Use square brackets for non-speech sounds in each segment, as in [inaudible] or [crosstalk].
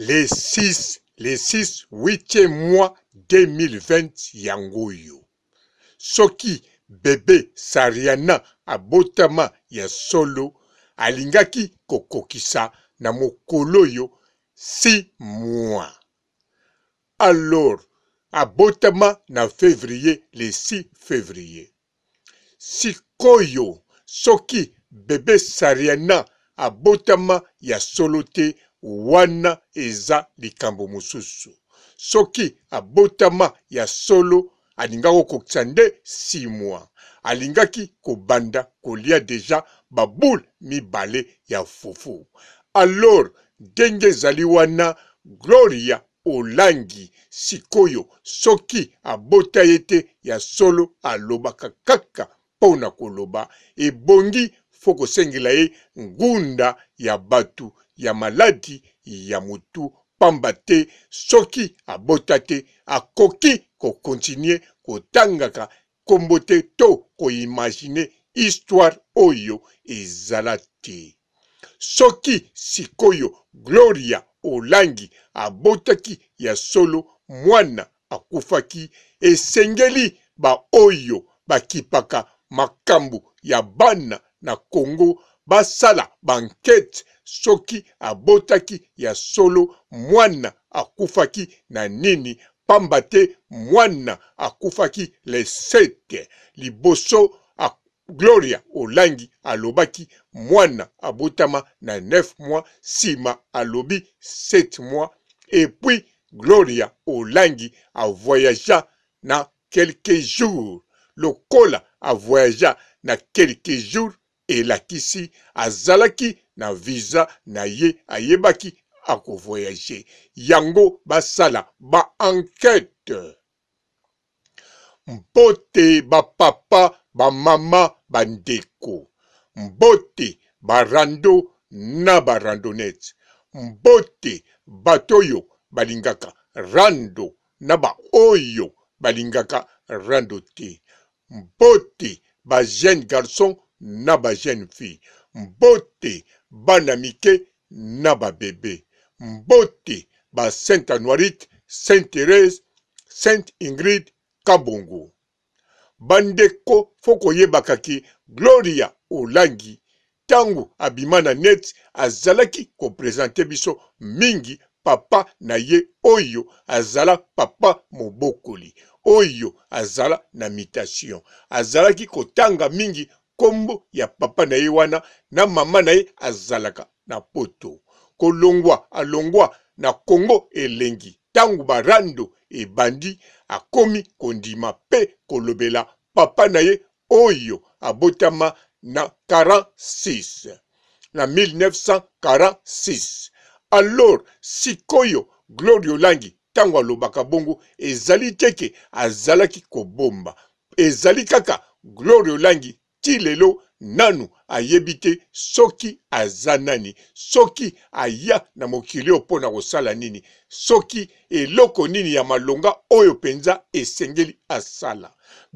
les 6 les 6 8e mois 2020 yango oyo soki bebe sariana abotama ya solo alingaki kokokisa na mokolo oyo 6 mois alors abotama na février le 6 février sikoyo soki bebe sariana abotama ya solo te wana eza likambo mosusu soki abotama ya solo alingaki kokokisa nde si mwa alingaki kobanda kolia deja baboule mibale ya fufu alors ndenge ezali wana gloria olangi sikoyo soki abota ye te ya solo alobaka kaka mpo na koloba ebongi fo kosengela ye ngunda ya bato ya maladi ya motu pamba te soki abota te akoki kokontinue kotangaka nkombo te to koimagine istware oyo ezala te soki sikoyo gloria olangi abotaki ya solo mwana akufaki esengeli baoyo bakipaka makambo ya bana na kongo basala bankete soki abotaki ya solo mwana akufaki na nini pamba te mwana akufaki lesete liboso gloria olangi alobaki mwana abotama na 9 mois nsima alobi 7 mois epui gloria olangi avoyagea na quelque jour lokola avoyagea na quelque jour elakisi azalaki na viza na ye ayebaki akovoyage yango basala baenquete mbote bapapa bamama bandeko mbote barando na barandonete mbote bato oyo balingaka rando na baoyo balingaka rando te mbote bajene garçon na bajeune fille mbote bana mike na babebe mbote basainte anoirite sainte therese sainte ingrid kabongo bandeko fo koyebakaki gloria olangi ntango abima na neti azalaki koprezante biso mingi papa na ye oyo azala papa mobokoli oyo azala na mutation azalaki kotanga mingi kombo ya papa na ye wana na mama na ye azalaka na poto kolongwa alongwa na kongo elengi ntango barando ebandi akomi kondima mpe kolobela papa na ye oyo abotama na 46 na 1946 alors sikoyo glorio langi ntango alobaka bongo ezali teke azalaki kobomba ezali kaka glorio langi ti lelo nanu ayebi te soki aza nani soki aya na mokili oyo mpo na kosala nini soki eloko nini ya malonga oyo mpenza esengeli asala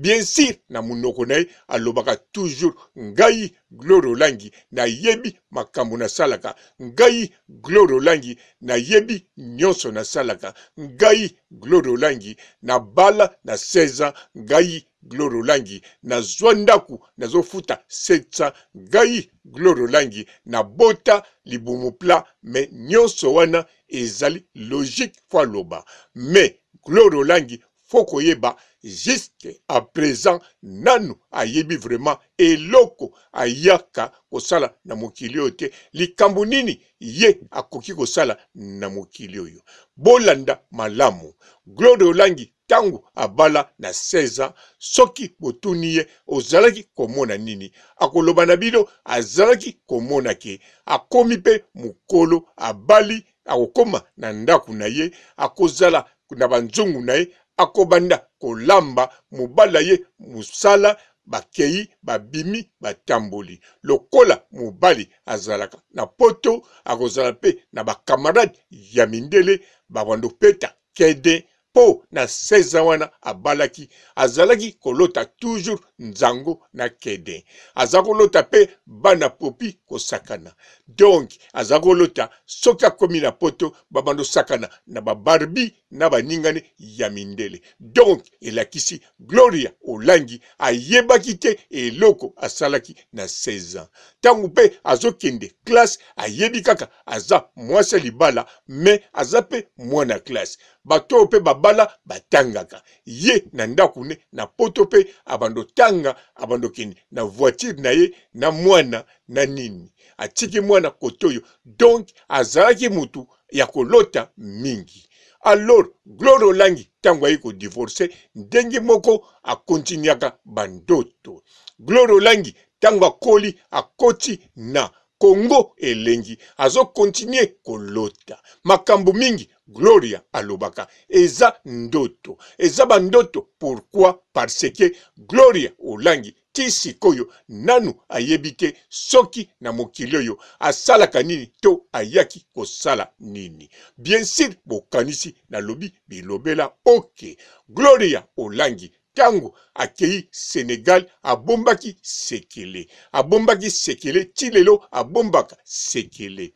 bien sur na monoko na ye alobaka toujours ngai glore olangi nayebi makambo nasalaka ngai glore olangi nayebi nyonso nasalaka ngai glore olangi nabala na 16 ans ngai glore olangi nazwa ndako nazofuta 700 ngai glore olangi nabota libumu pla me nyonso wana ezali logique fo aloba me glore olangi fo koyeba juske a présent nanu ayebi vraiment eloko ayaka kosala na mokili oyo te likambo nini ye akoki kosala na mokili oyo bolanda malamu glore olangi ntango abala na 16 ans soki botuni ye ozalaki komona nini akoloba na bino azalaki komona ke akomi mpe mokolo abali akokóma na ndako na ye akozala na banzungu na ye akobanda kolamba mobala ye mosala bakei babimi batamboli lokola mobali azalaka na poto akozala mpe na bakamarade ya mindele babando peta kede mpo na 16 wana abalaki azalaki kolota toujours nzango na kede aza kolota mpe bana popi kosakana donk aza kolota soki akomi na poto babandosakana na babarbi na baningane ya mindele donk elakisi gloria olangi ayebaki te eloko asalaki na 16 ans ntango mpe azokende klase ayebi kaka aza mwasi ya libala me aza mpe mwana klase bato oyo mpe babala batangaka ye na ndako ne na poto mpe abandotanga abandokende na voiture na ye na mwana na nini atiki mwana kote oyo donk azalaki mutu ya kolota mingi alors glore olangi ntango ayi kodivorce ndenge moko akontinuaka bandoto glore olangi ntango akoli akoti na kongo elengi azokontinue kolota makambo mingi gloria alobaka eza ndoto eza bandoto pourkui parce ke gloria olangi ti sikoyo nanu ayebi te soki na mokili oyo asalaka nini to ayaki kosala nini bien sur bokanisi nalobi bilobela oke okay. gloria olangi ntango akei senegal abombaki sekele abombaki sekele ti lelo abombaka sekele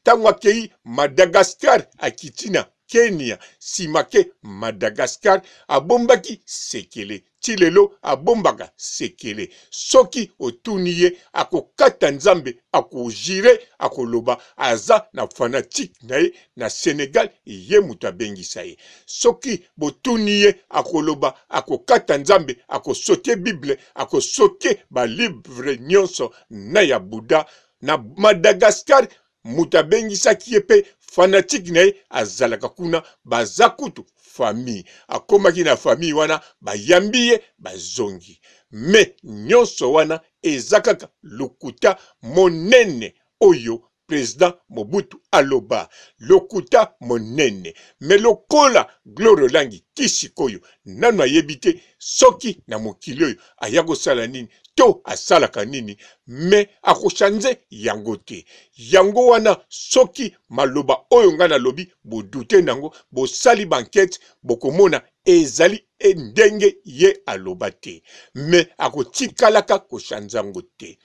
ntango akei madagaskar akiti na kenya nsima ke madagaskar abombaki sekele ti lelo abombaka sekele soki otuni ye akokata nzambe akozire akoloba aza na fanatike na ye na senegal ye moto abengisa ye soki botuni ye akoloba akokata nzambe akosoke bible akosoke balivre nyonso na ya buda na madagaskar moto abengisaki ye mpe fanatike na ye azalaka kuna baza kutu famille akomaki na famille wana bayambi ye bazongi me nyonso wana eza kaka lokuta monene oyo président mobutu aloba lokuta monene me lokola glore olangi ki sikoyo nano ayebi te soki na mokili oyo aya kosala nini to asalaka nini me akoshanze yango te yango wana soki maloba oyo ngai nalobi bodute nango bosali bankete bokomona ezali e ndenge ye aloba te me akotikalaka koshanza yango te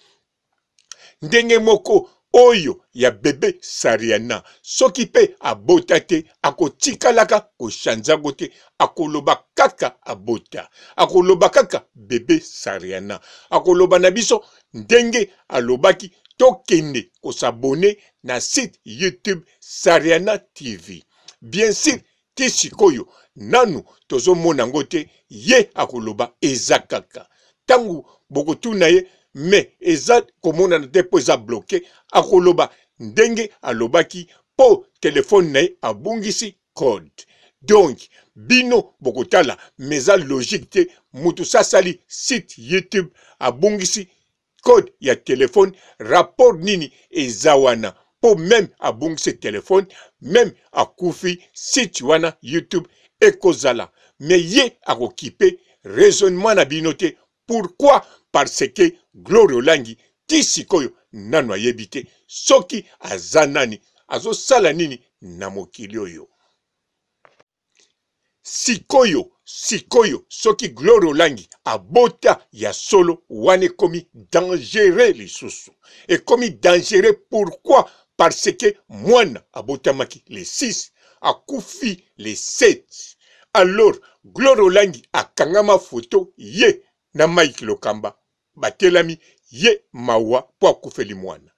ndenge moko oyo ya bebe sariana soki mpe abota te akotikalaka koshanzango te akoloba kaka abota akoloba kaka bebe sariana akoloba na biso ndenge alobaki tokende kosabone na site youtube sariana tv bien sur ti sikoyo nanu tozomona yango te ye akoloba eza kaka ntango bokotuna ye me eza komonana te mpo eza bloke akoloba ndenge alobaki mpo telefone na ye abungisi code donc bino bokotala me eza logique te motu so asali site youtube abungisi code ya telefone rapport nini eza wana mpo meme abungisi telefone meme akufi site wana youtube ekozala me ye akokipe raisonnement na bino te pourquoi parce que glory olangi ti sikoyo nanu ayebi te soki aza nani azosala nini na mokili oyo sikoyo sikoyo soki glory olangi abota ya solo wana ekomi dangere lisusu ekomi dangere pourkui parce que mwana abotamaki le 6 akufi le 7 alors glory olangi akangama foto ye na mike lokamba batelami ye mawa mpo akufeli mwana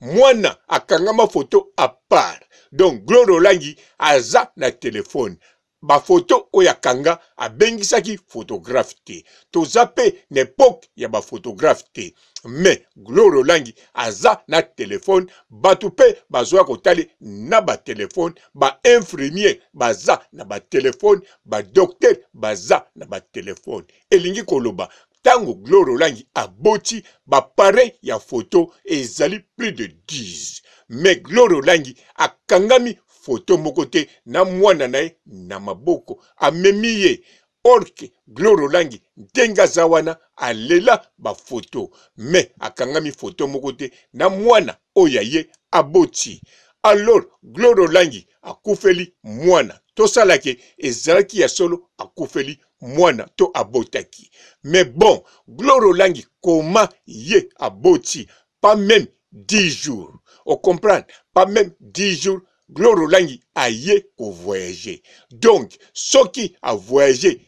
mwana akangama foto apart donc glore olangi aza na telefone bafoto oyo akanga abengisaki photographe te toza mpe na epoke ya baphotographe te me gloire olangi aza na telefone bato mpe bazwya kotale na batelefone bainfirmier baza na batelefone badokter baza na batelefone elingi koloba ntango gloire olangi aboti baparey ya foto ezali plus de 10 me gloire olangi akangami foto moko te na mwana na ye na maboko amemi ye orke glore olangi ndenge aza wana alela bafoto me akangami foto moko te na mwana oyo aye aboti alors glore olangi akufeli mwana tosalaki ezalaki ya solo akufeli mwana to abotaki me bon glore olangi koma ye aboti pas même 10 jours okomprendre pas même 10 jours Gloire au langue, aillez au voyager. Donc, ceux qui a voyagé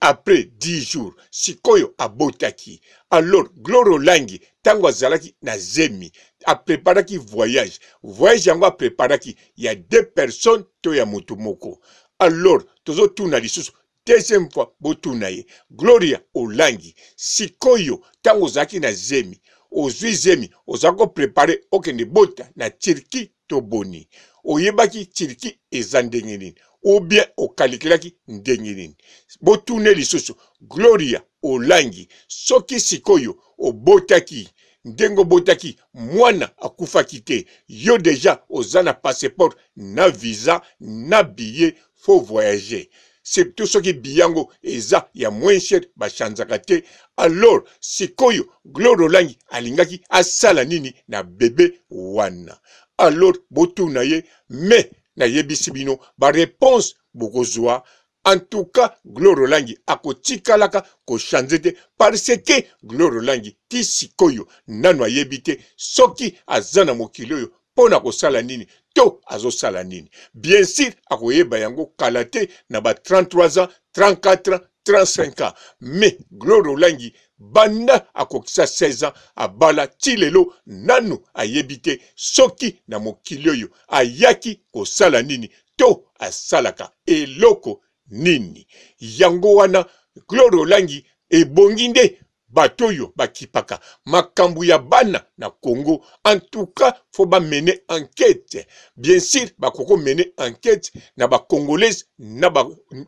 après 10 jours, sikoyo abotaki. Alors, Gloro Langi, tango azalaki na zemi, apreparaki voyage. Voyage yango apreparaki ya deux personnes to ya moto moko. Alors, tozotuna lisusu deuxième fois botuna ye. Gloria Olangi, sikoyo tango ozalaki na zemi, ozwi zemi, ozalaki koprepare okende bota na Turki to Boni. oyebaki tiriki eza ndenge nini ubien okalikelaki ndenge nini botune lisusu gloria olangi soki sikoyo obotaki ndenge obotaki mwana akufaki te yo deja oza na passeport na visa na billet fo voyage surtout soki biyango eza ya moins cher bashanzaka te alors sikoyo glore olangi alingaki asala nini na bebe wana alors botuna ye me nayebisi bino bareponse bokozwa antuka gloro langi akotikalaka koshanze te parce ke gloro langi ti sikoyo nanu ayebi te soki aza na mokili oyo mpo na kosala nini to azosala nini bien sur akoyeba yango kala te na ba 33 ans 34 ans 35 ans me gloro langi banda akokisa 16 ans abala ti lelo nanu ayebi te soki na mokili oyo ayaki kosala nini to asalaka eloko nini yango wana glore olangi ebongi nde bato oyo bakipaka makambo ya bana na congo en tout cas fo bamene enquête bien sûr bakoko mene enquête na bacongolaise na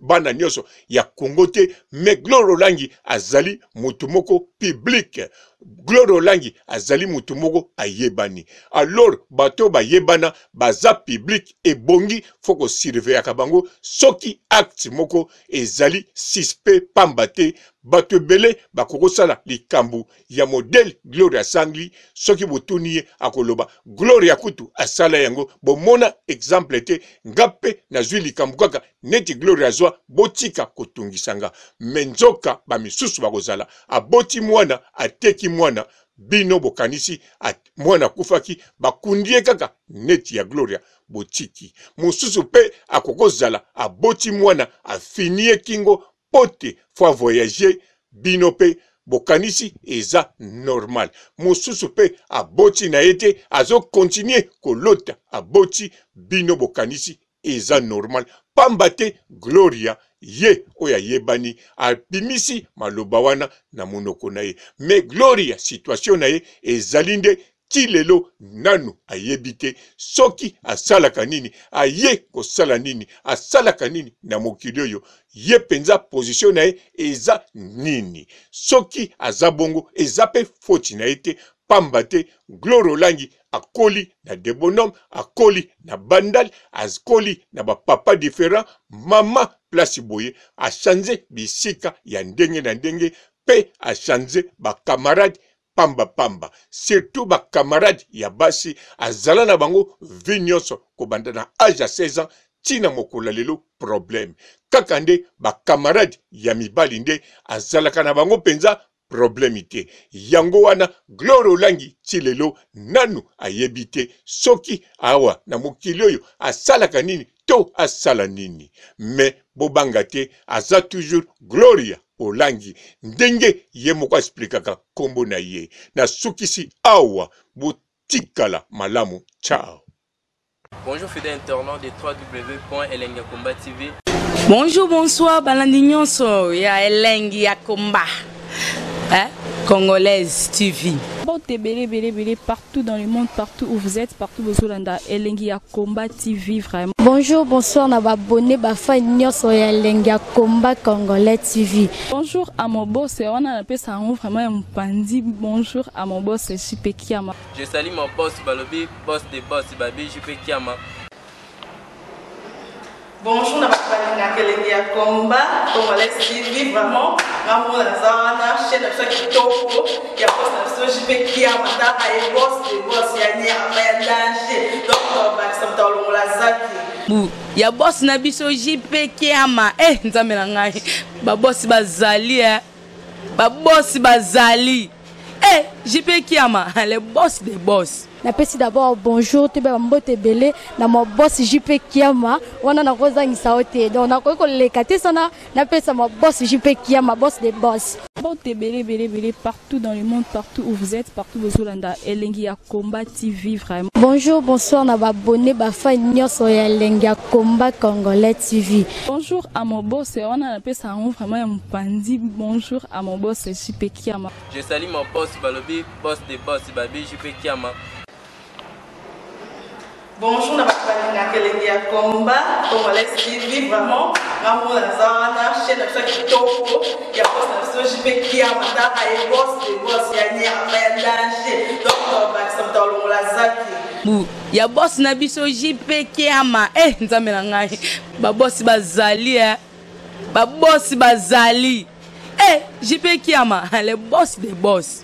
bana nyonso ya kongo te me glore olangi azali motu moko publike glore olangi azali motu moko ayebani alors bato bayebana baza publike ebongi fo kosurveyaka bango soki acte moko ezali suspect pamba te bato ebele bakokosala likambo ya modele glore asangli soki botuni ye akoloba glore ya kutu asala yango bomona exemple te nga mpe nazwi likambo kaka neti gloria azwa botika kotungisa nga me nzoka bamisusu bakozala aboti mwana ateki mwana bino bokanisi mwana akufaki bakundi ye kaka neti ya gloria botiki mosusu mpe akokozala aboti mwana afini ye kingo mpo te fo avoyage bino mpe bokanisi eza normal mosusu mpe aboti na ye te azokontinue kolota aboti bino bokanisi eza normal pamba te gloria ye oyo ayebani apimisi maloba wana na monoko na ye me gloria situation na ye ezali nde ti lelo nanu ayebi te soki asalaka nini aye kosala nini asalaka nini na mokili oyo ye mpenza position na ye eza nini soki aza bongo eza mpe foti na ye te pamba te gloro olangi akoli na de bonhomme akoli na bandal akoli na bapapa différent mama place boye achange bisika ya ndenge na ndenge mpe achange bakamarade pambapamba surtout bakamarade ya basi azala na bango vi nyonso kobanda na age ya 16 ans ntina mokolo lelo problème kaka nde bakamarade ya mibali nde azalaka na bango mpenza probleme te yango wana glore olangi ti lelo nanu ayebi te soki awa na mokili oyo asalaka nini to asala nini me bobanga te aza toujours gloria olangi ndenge ye moko asplikaka nkombo na ye nasukisi awa botikala malamu chao Bonjour fidèle internaute de www.elengiakomba TV. Bonjour, bonsoir, balandi nyonso ya Elengiakomba. hein, Congolaise TV. Partout dans le monde, partout où vous êtes, partout où vous êtes, Elengi à Combat TV, vraiment. Bonjour, bonsoir, na abonné, bafa nyonso ya Elengi à Combat Congolais TV. Bonjour à mon boss, on a appelé ça vraiment un pandi. Bonjour à mon boss, Jupe Kiama. Je salue mon boss, Balobi, boss de boss, Babi, Jupe Kiama. bonjour na bato balinga kelenge ya komba congolais tv vraiment ngamona naza wana chaine na biso ya kitoko ya bos na biso jipe kia mataka ye bos de bos ya nyama ya danger donc bakisa moto alongola zaki ya bosi na biso jipe kiama e eh, nzambe na ngai babosi bazali e eh. babosi bazali e eh, jipe kiama le boss de boss napesi d'abord bonjour toyebeba mbote ebele na mabosi jp kiama wana nakozangisa yo te donc nakoki koleka te sana napesa mabosi jp kiama bosse de bosse bote ebele ebele ebele partout dans le monde partout où vous êtes partout bozolanda elengi ya combat tv vraiment bonjour bonsoir na babone bafani nyonso ya elengi ya combat congolais tv bonjour à mobose wana napesa yango vraiment ya mopandi bonjour à mobose jp kiama je sali mobose balobi bosse de bosse babi jp kiama bonjour na bato balingaka elenge ya komba congolais tv vraiment ngambo naza wana chaine na biso ya kitoko ya bos na biso jp kia mataka ye bos de bos ya nyama ya danger donc babakisa moto alongola zaki ya bosi na biso jp kiama e eh, nzambe na ngai babosi bazali e babosi bazali e eh, jp kiama le boss de eh, [laughs] boss